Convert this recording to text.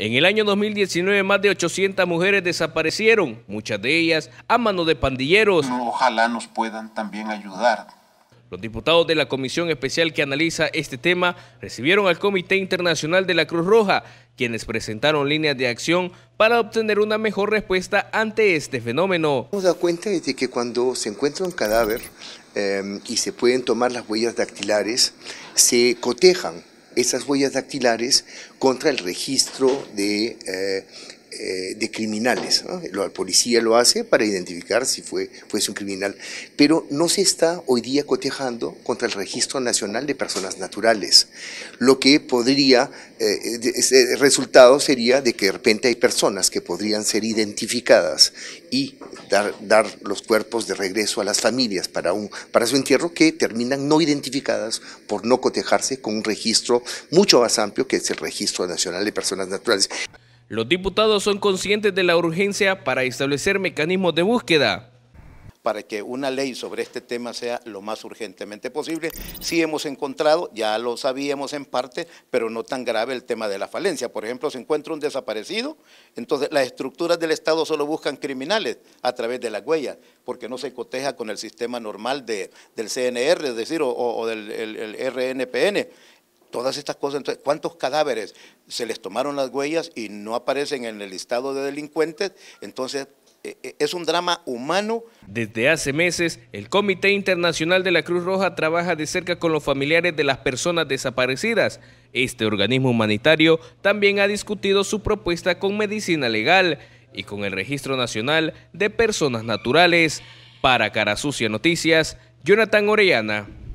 En el año 2019 más de 800 mujeres desaparecieron, muchas de ellas a mano de pandilleros. Ojalá nos puedan también ayudar. Los diputados de la comisión especial que analiza este tema recibieron al Comité Internacional de la Cruz Roja, quienes presentaron líneas de acción para obtener una mejor respuesta ante este fenómeno. Nos da cuenta de que cuando se encuentra un cadáver eh, y se pueden tomar las huellas dactilares, se cotejan esas huellas dactilares contra el registro de eh, eh, de criminales. ¿no? La policía lo hace para identificar si fue, fuese un criminal. Pero no se está hoy día cotejando contra el Registro Nacional de Personas Naturales. Lo que podría, el eh, eh, resultado sería de que de repente hay personas que podrían ser identificadas y dar, dar los cuerpos de regreso a las familias para, un, para su entierro que terminan no identificadas por no cotejarse con un registro mucho más amplio que es el Registro Nacional de Personas Naturales. Los diputados son conscientes de la urgencia para establecer mecanismos de búsqueda para que una ley sobre este tema sea lo más urgentemente posible. Sí hemos encontrado, ya lo sabíamos en parte, pero no tan grave el tema de la falencia. Por ejemplo, se encuentra un desaparecido, entonces las estructuras del Estado solo buscan criminales a través de la huella, porque no se coteja con el sistema normal del CNR, es decir, o, del RNPN todas estas cosas. Entonces, ¿cuántos cadáveres se les tomaron las huellas y no aparecen en el listado de delincuentes? Entonces, eh, eh, es un drama humano. Desde hace meses, el Comité Internacional de la Cruz Roja trabaja de cerca con los familiares de las personas desaparecidas. Este organismo humanitario también ha discutido su propuesta con medicina legal y con el Registro Nacional de Personas Naturales. Para Cara Sucia Noticias, Jonathan Orellana.